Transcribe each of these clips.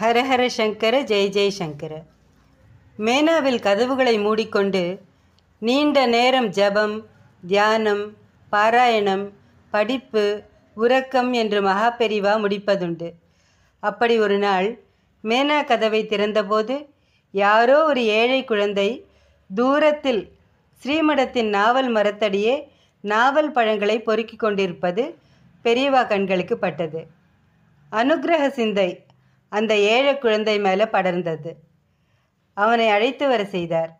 ஹரஹர சங்கர ஜெய் ஜெய் சங்கர மேனாவில் கதவுகளை மூடிக்கொண்டு நீண்ட நேரம் ஜபம் தியானம் பாராயணம் படிப்பு உறக்கம் என்று மகாபெரிவா முடிப்பதுண்டு அப்படி ஒரு நாள் மேனா கதவை திறந்தபோது யாரோ ஒரு ஏழை குழந்தை தூரத்தில் ஸ்ரீமடத்தின் நாவல் மரத்தடியே நாவல் பழங்களை பொறுக்கி கொண்டிருப்பது பெரியவா கண்களுக்கு பட்டது அனுகிரக சிந்தை அந்த ஏழை குழந்தை மேலே படர்ந்தது அவனை அழைத்து வர செய்தார்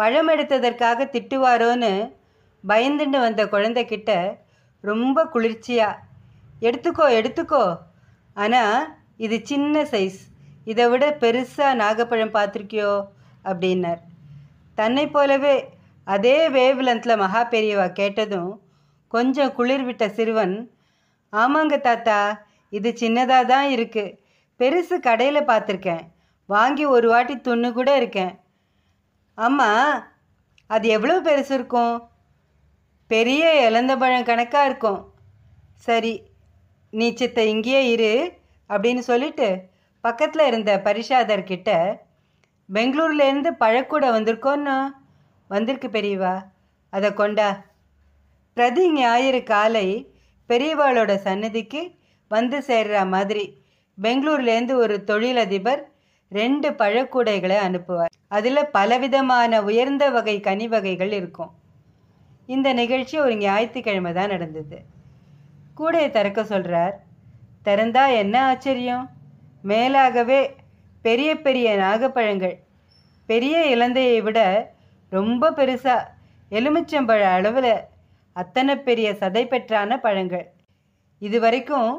பழம் எடுத்ததற்காக திட்டுவாரோன்னு பயந்துண்டு வந்த குழந்தை கிட்ட ரொம்ப குளிர்ச்சியா எடுத்துக்கோ எடுத்துக்கோ ஆனால் இது சின்ன சைஸ் இதை விட பெருசாக நாகப்பழம் பார்த்துருக்கியோ அப்படின்னார் தன்னை போலவே அதே வேவ்லந்தில் மகா பெரியவா கேட்டதும் கொஞ்சம் குளிர்விட்ட சிறுவன் ஆமாங்க தாத்தா இது சின்னதாக தான் இருக்குது பெருசு கடையில் பார்த்துருக்கேன் வாங்கி ஒரு வாட்டி துண்ணு கூட இருக்கேன் அம்மா அது எவ்வளோ பெருசு இருக்கும் பெரிய பழம் கணக்காக இருக்கும் சரி நீ சித்த இங்கேயே இரு அப்படின்னு சொல்லிட்டு பக்கத்தில் இருந்த பரிஷாதர்கிட்ட பெங்களூர்லேருந்து பழக்கூட வந்திருக்கோன்னு வந்திருக்கு பெரியவா அதை கொண்டா பிரதி ஞாயிறு காலை பெரியவாளோட சன்னதிக்கு வந்து சேர்ற மாதிரி பெங்களூர்லேருந்து ஒரு தொழிலதிபர் ரெண்டு பழக்கூடைகளை அனுப்புவார் அதில் பலவிதமான உயர்ந்த வகை கனி வகைகள் இருக்கும் இந்த நிகழ்ச்சி ஒரு ஞாயிற்றுக்கிழமை தான் நடந்தது கூடையை திறக்க சொல்கிறார் திறந்தா என்ன ஆச்சரியம் மேலாகவே பெரிய பெரிய நாகப்பழங்கள் பெரிய இலந்தையை விட ரொம்ப பெருசாக எலுமிச்சம்பழ அளவில் அத்தனை பெரிய சதை பெற்றான பழங்கள் இது வரைக்கும்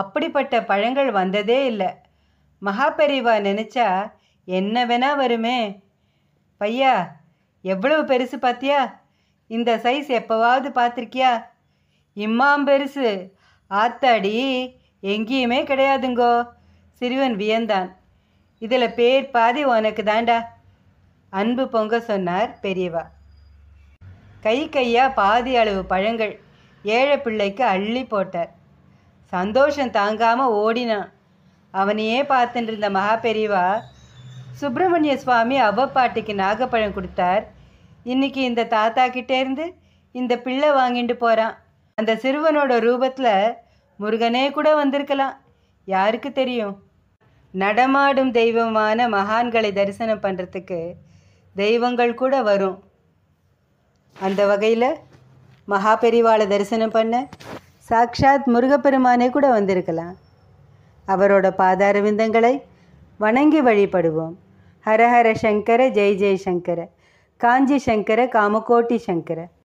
அப்படிப்பட்ட பழங்கள் வந்ததே இல்லை மகாபெரிவா நினச்சா என்ன வேணா வருமே பையா எவ்வளவு பெருசு பார்த்தியா இந்த சைஸ் எப்போவாவது பார்த்துருக்கியா இம்மாம் பெருசு ஆத்தாடி எங்கேயுமே கிடையாதுங்கோ சிறுவன் வியந்தான் இதில் பேர் பாதி உனக்கு தாண்டா அன்பு பொங்க சொன்னார் பெரியவா கை கையாக பாதி அளவு பழங்கள் ஏழை பிள்ளைக்கு அள்ளி போட்டார் சந்தோஷம் தாங்காமல் ஓடினான் அவனையே பார்த்துட்டு இருந்த மகா பெரியவா சுப்பிரமணிய சுவாமி அவ்வப்பாட்டிக்கு நாகப்பழம் கொடுத்தார் இன்னைக்கு இந்த தாத்தா கிட்டேருந்து இந்த பிள்ளை வாங்கிட்டு போகிறான் அந்த சிறுவனோட ரூபத்தில் முருகனே கூட வந்திருக்கலாம் யாருக்கு தெரியும் நடமாடும் தெய்வமான மகான்களை தரிசனம் பண்ணுறதுக்கு தெய்வங்கள் கூட வரும் அந்த வகையில் பெரிவாளை தரிசனம் பண்ண சாக்ஷாத் முருகப்பெருமானே கூட வந்திருக்கலாம் அவரோட பாதாரவிந்தங்களை வணங்கி வழிபடுவோம் ஹரஹர சங்கர ஜெய் ஜெய் சங்கர காஞ்சி சங்கர காமகோட்டி சங்கர